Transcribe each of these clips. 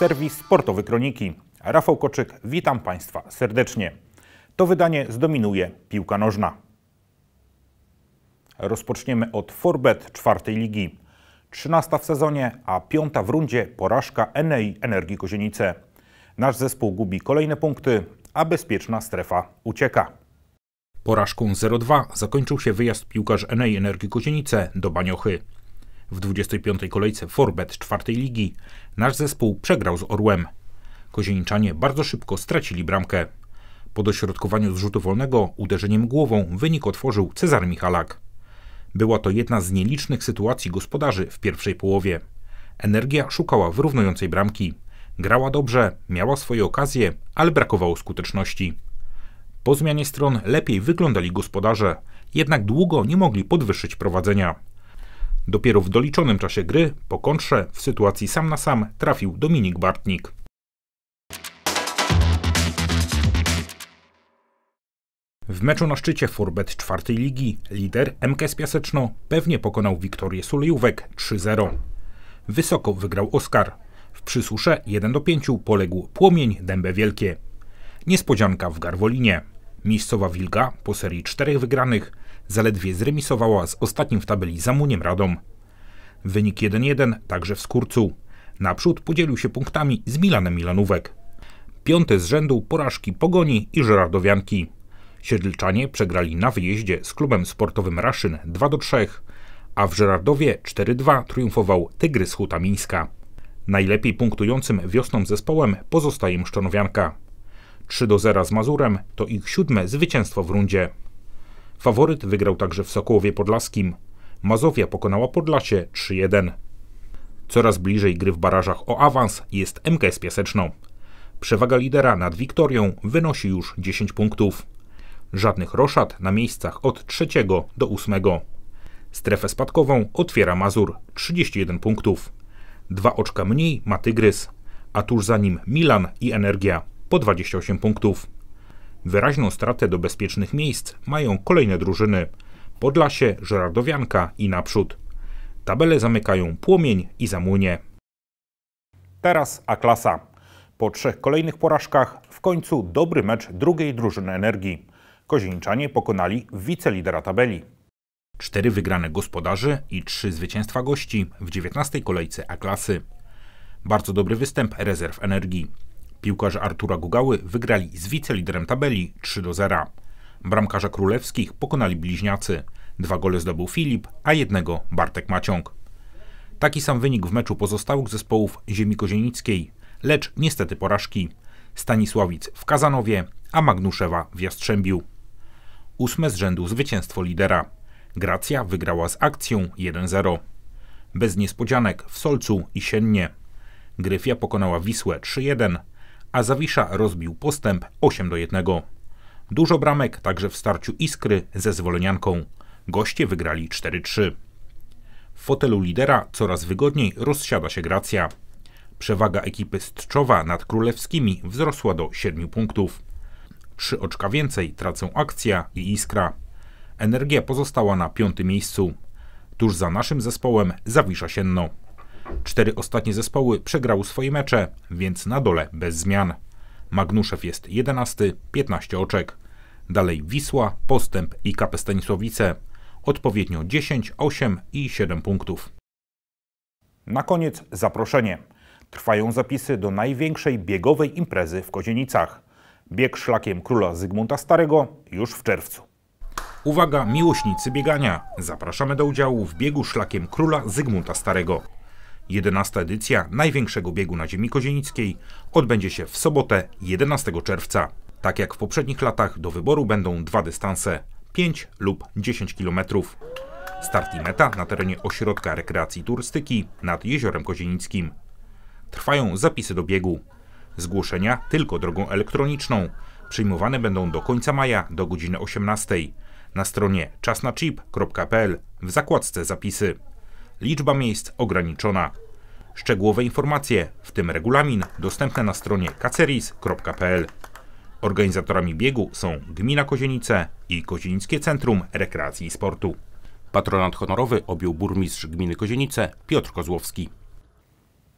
serwis Sportowy Kroniki. Rafał Koczyk, witam Państwa serdecznie. To wydanie zdominuje piłka nożna. Rozpoczniemy od Forbet czwartej ligi. 13 w sezonie, a piąta w rundzie porażka Enei Energii Kozienice. Nasz zespół gubi kolejne punkty, a bezpieczna strefa ucieka. Porażką 0-2 zakończył się wyjazd piłkarz Enei Energii Kozienice do Baniochy. W 25. kolejce Forbet czwartej ligi nasz zespół przegrał z Orłem. Kozieńczanie bardzo szybko stracili bramkę. Po dośrodkowaniu z rzutu wolnego uderzeniem głową wynik otworzył Cezar Michalak. Była to jedna z nielicznych sytuacji gospodarzy w pierwszej połowie. Energia szukała wyrównującej bramki. Grała dobrze, miała swoje okazje, ale brakowało skuteczności. Po zmianie stron lepiej wyglądali gospodarze, jednak długo nie mogli podwyższyć prowadzenia. Dopiero w doliczonym czasie gry, po kontrze, w sytuacji sam na sam trafił Dominik Bartnik. W meczu na szczycie Furbet czwartej ligi lider MKS Piaseczno pewnie pokonał Wiktorię Sulejówek 3-0. Wysoko wygrał Oskar. W przysusze 1 do 5 poległ płomień Dębę Wielkie. Niespodzianka w Garwolinie. Miejscowa Wilga po serii czterech wygranych zaledwie zremisowała z ostatnim w tabeli Zamuniem Radom. Wynik 1-1 także w Skórcu. Naprzód podzielił się punktami z Milanem Milanówek. Piąte z rzędu porażki Pogoni i Żerardowianki. Siedlczanie przegrali na wyjeździe z klubem sportowym Raszyn 2-3, a w Żerardowie 4-2 triumfował Tygrys Huta Mińska. Najlepiej punktującym wiosną zespołem pozostaje Mszczanowianka. 3 do 0 z Mazurem to ich siódme zwycięstwo w rundzie. Faworyt wygrał także w Sokołowie Podlaskim. Mazowia pokonała Podlasie 3-1. Coraz bliżej gry w barażach o awans jest MKS Piaseczną. Przewaga lidera nad Wiktorią wynosi już 10 punktów. Żadnych roszad na miejscach od 3 do 8. Strefę spadkową otwiera Mazur 31 punktów. Dwa oczka mniej ma Tygrys, a tuż za nim Milan i Energia po 28 punktów. Wyraźną stratę do bezpiecznych miejsc mają kolejne drużyny Podlasie, Żeradowianka i naprzód. Tabele zamykają Płomień i Zamłynie. Teraz A-klasa. Po trzech kolejnych porażkach w końcu dobry mecz drugiej drużyny Energii. Kozieńczanie pokonali wicelidera tabeli. Cztery wygrane gospodarzy i trzy zwycięstwa gości w 19 kolejce A-klasy. Bardzo dobry występ rezerw energii. Piłkarze Artura Gugały wygrali z wiceliderem tabeli 3 do 0. Bramkarza królewskich pokonali bliźniacy. Dwa gole zdobył Filip, a jednego Bartek Maciąg. Taki sam wynik w meczu pozostałych zespołów ziemi kozienickiej, lecz niestety porażki. Stanisławic w Kazanowie, a Magnuszewa w Jastrzębiu. Ósme z rzędu zwycięstwo lidera. Gracja wygrała z akcją 1-0. Bez niespodzianek w Solcu i Siennie. Gryfia pokonała Wisłę 3-1, a Zawisza rozbił postęp 8 do 1. Dużo bramek także w starciu Iskry ze Zwolenianką. Goście wygrali 4-3. W fotelu lidera coraz wygodniej rozsiada się Gracja. Przewaga ekipy Stczowa nad Królewskimi wzrosła do 7 punktów. Trzy oczka więcej tracą Akcja i Iskra. Energia pozostała na piątym miejscu. Tuż za naszym zespołem Zawisza Sienno. Cztery ostatnie zespoły przegrały swoje mecze, więc na dole bez zmian. Magnuszew jest 11, 15 oczek. Dalej Wisła, Postęp i KP Stanisławice. Odpowiednio 10, 8 i 7 punktów. Na koniec zaproszenie. Trwają zapisy do największej biegowej imprezy w Kozienicach. Bieg szlakiem króla Zygmunta Starego już w czerwcu. Uwaga, miłośnicy biegania! Zapraszamy do udziału w biegu szlakiem króla Zygmunta Starego. 11 edycja największego biegu na ziemi kozienickiej odbędzie się w sobotę 11 czerwca. Tak jak w poprzednich latach do wyboru będą dwa dystanse 5 lub 10 km. Start i meta na terenie Ośrodka Rekreacji Turystyki nad Jeziorem Kozienickim. Trwają zapisy do biegu. Zgłoszenia tylko drogą elektroniczną. Przyjmowane będą do końca maja do godziny 18 na stronie czasnachip.pl w zakładce zapisy liczba miejsc ograniczona. Szczegółowe informacje, w tym regulamin, dostępne na stronie kaceris.pl. Organizatorami biegu są Gmina Kozienice i Kozienickie Centrum Rekreacji i Sportu. Patronat honorowy objął burmistrz gminy Kozienice Piotr Kozłowski.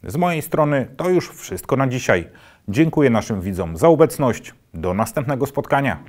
Z mojej strony to już wszystko na dzisiaj. Dziękuję naszym widzom za obecność. Do następnego spotkania.